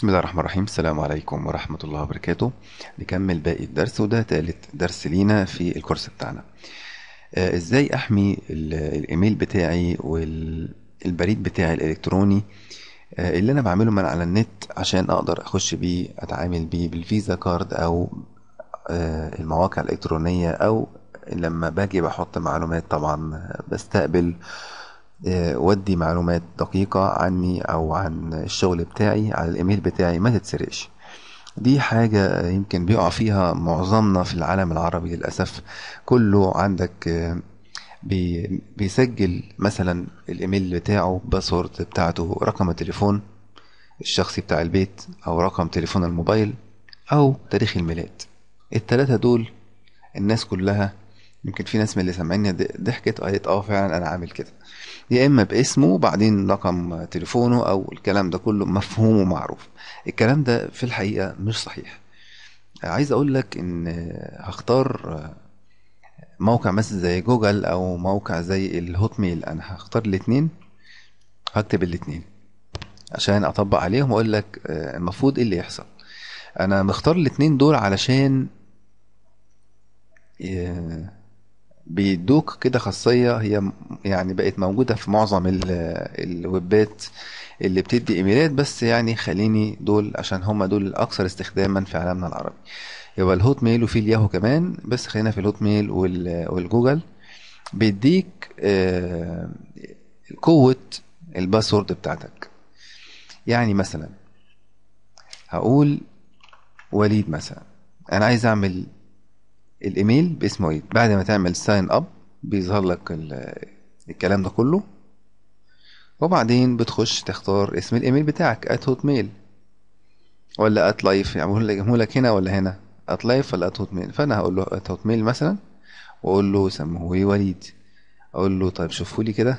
بسم الله الرحمن الرحيم السلام عليكم ورحمة الله وبركاته نكمل باقي الدرس وده تالت درس لينا في الكورس بتاعنا آه، ازاي احمي الايميل بتاعي والبريد بتاعي الالكتروني آه، اللي انا بعمله من على النت عشان اقدر اخش بيه اتعامل بيه بالفيزا كارد او آه، المواقع الالكترونية او لما باجي بحط معلومات طبعا بستقبل آه، ودي معلومات دقيقة عني أو عن الشغل بتاعي على الإيميل بتاعي ما تتسرقش دي حاجة يمكن بيقع فيها معظمنا في العالم العربي للأسف كله عندك آه، بيسجل مثلا الإيميل بتاعه باسورد بتاعته رقم التليفون الشخصي بتاع البيت أو رقم تليفون الموبايل أو تاريخ الميلاد التلاتة دول الناس كلها يمكن في ناس من اللي سمعني ضحكت وقالت اه فعلا انا عامل كده يا اما باسمه بعدين رقم تليفونه او الكلام ده كله مفهوم ومعروف الكلام ده في الحقيقه مش صحيح عايز اقول لك ان هختار موقع مثلا زي جوجل او موقع زي الهوت ميل انا هختار الاثنين هكتب الاثنين عشان اطبق عليهم واقول لك المفروض ايه اللي يحصل انا مختار الاثنين دول علشان بيدوك كده خاصية هي يعني بقت موجودة في معظم الويبات اللي بتدي ايميلات بس يعني خليني دول عشان هما دول الاكثر استخداما في عالمنا العربي يبقى الهوت ميل وفي الياهو كمان بس خلينا في الهوت ميل والجوجل بيديك آه، قوة الباسورد بتاعتك يعني مثلا هقول وليد مثلا انا عايز اعمل الايميل باسمه ايه بعد ما تعمل ساين اب بيظهر لك الكلام ده كله وبعدين بتخش تختار اسم الايميل بتاعك ات هوت ميل ولا ات لايف يعني لك هنا ولا هنا ات لايف ولا ات هوت ميل فانا هقول له ات هوت ميل مثلا واقول له سموه ايه وليد اقول له طيب شوفوا لي كده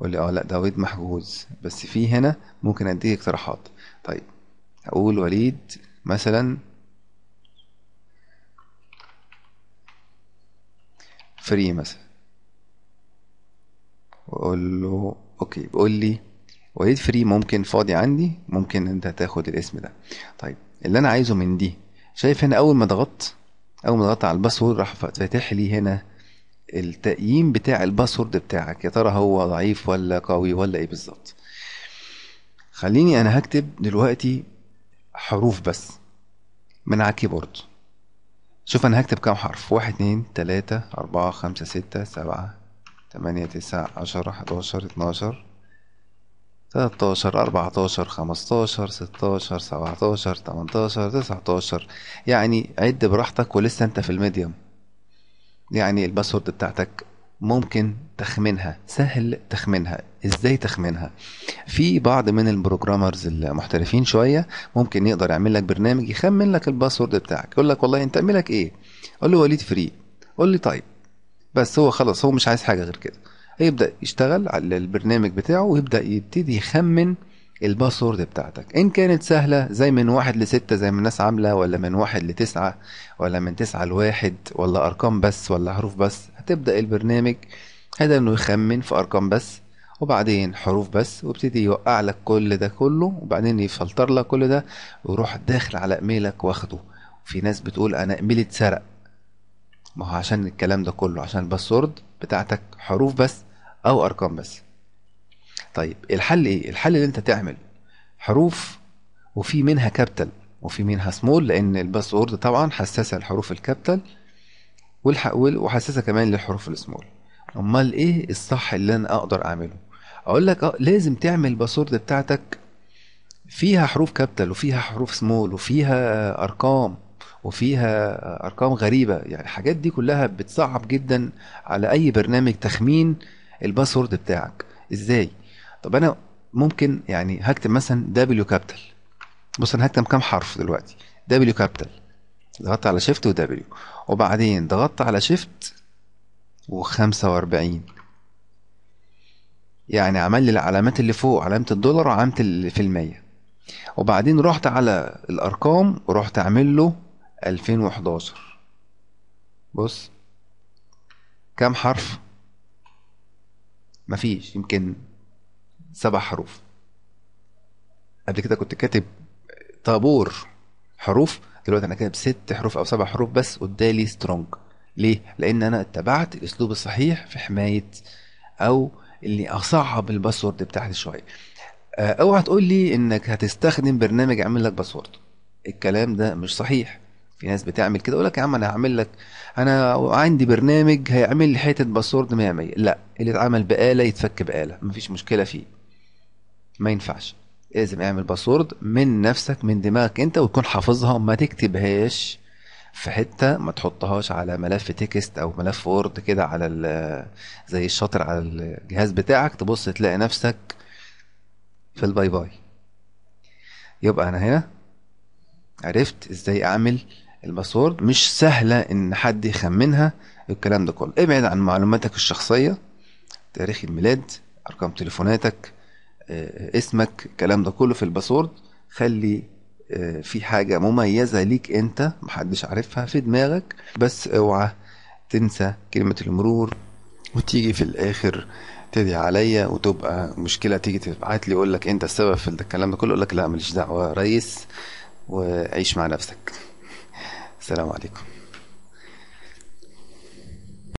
يقول لي اه لا ده وليد محجوز بس في هنا ممكن اديك اقتراحات طيب هقول وليد مثلا فري مثلا واقول له اوكي بيقول لي وليد فري ممكن فاضي عندي ممكن انت تاخد الاسم ده طيب اللي انا عايزه من دي شايف هنا اول ما ضغطت اول ما ضغطت على الباسورد راح فاتح لي هنا التقييم بتاع الباسورد بتاعك يا ترى هو ضعيف ولا قوي ولا ايه بالظبط خليني انا هكتب دلوقتي حروف بس من على الكيبورد شوف انا هكتب كام حرف واحد اتنين تلاتة اربعة خمسة ستة سبعة تمانية تسعة عشرة حداشر اتناشر تلاتاشر اربعتاشر خمستاشر ستاشر سبعتاشر تمنتاشر تسعتاشر يعني عد براحتك ولسه انت في الميديوم يعني الباسورد بتاعتك ممكن تخمينها سهل تخمينها ازاي تخمنها في بعض من البروجرامرز المحترفين شويه ممكن يقدر يعمل لك برنامج يخمن لك الباسورد بتاعك يقول لك والله انت املك ايه قول له وليد فري قول لي طيب بس هو خلاص هو مش عايز حاجه غير كده هيبدا يشتغل على البرنامج بتاعه ويبدا يبتدي يخمن الباسورد بتاعتك إن كانت سهلة زي من واحد لستة زي ما الناس عاملة ولا من واحد لتسعة ولا من تسعة لواحد ولا أرقام بس ولا حروف بس هتبدأ البرنامج هذا إنه يخمن في أرقام بس وبعدين حروف بس وابتدي يوقع لك كل ده كله وبعدين يفلتر لك كل ده ويروح داخل على ايميلك واخده في ناس بتقول انا ايميلي اتسرق ما هو عشان الكلام ده كله عشان الباسورد بتاعتك حروف بس او ارقام بس طيب الحل ايه الحل اللي انت تعمل حروف وفي منها كابيتال وفي منها سمول لان الباسورد طبعا حساسه للحروف الكابيتال وحساسه كمان للحروف السمول امال ايه الصح اللي انا اقدر اعمله اقول لك اه لازم تعمل الباسورد بتاعتك فيها حروف كابيتال وفيها حروف سمول وفيها ارقام وفيها ارقام غريبه يعني الحاجات دي كلها بتصعب جدا على اي برنامج تخمين الباسورد بتاعك ازاي طب انا ممكن يعني هكتب مثلا دبليو كابيتال بص انا هكتب كام حرف دلوقتي دبليو كابيتال ضغطت على شيفت ودبليو وبعدين ضغطت على شيفت وخمسة وأربعين يعني عمل لي العلامات اللي فوق علامة الدولار وعلامة في المية وبعدين رحت على الأرقام ورحت أعمل له 2011 بص كام حرف مفيش يمكن سبع حروف قبل كده كنت كاتب طابور حروف دلوقتي انا كاتب ست حروف او سبع حروف بس قدالي سترونج ليه؟ لأن أنا اتبعت الأسلوب الصحيح في حماية أو اللي أصعب الباسورد بتاعتي شوية آه، اوعى تقول لي انك هتستخدم برنامج يعمل لك باسورد الكلام ده مش صحيح في ناس بتعمل كده يقول لك يا عم انا هعمل لك انا عندي برنامج هيعمل لي حته باسورد 100 100 لا اللي اتعمل بآلة يتفك بآلة مفيش مشكله فيه ما ينفعش لازم اعمل باسورد من نفسك من دماغك انت وتكون حافظها وما تكتبهاش في حته ما تحطهاش على ملف تكست او ملف وورد كده على زي الشاطر على الجهاز بتاعك تبص تلاقي نفسك في الباي باي يبقى انا هنا عرفت ازاي اعمل الباسورد مش سهله ان حد يخمنها الكلام ده كله ابعد عن معلوماتك الشخصيه تاريخ الميلاد ارقام تليفوناتك آه، آه، اسمك الكلام ده كله في الباسورد خلي آه، في حاجة مميزة ليك انت محدش عارفها في دماغك بس اوعى تنسى كلمة المرور وتيجي في الاخر تدعي عليا وتبقى مشكلة تيجي تبعت لي يقول لك انت السبب في الكلام ده كله يقول لك لا ماليش دعوة ريس وعيش مع نفسك السلام عليكم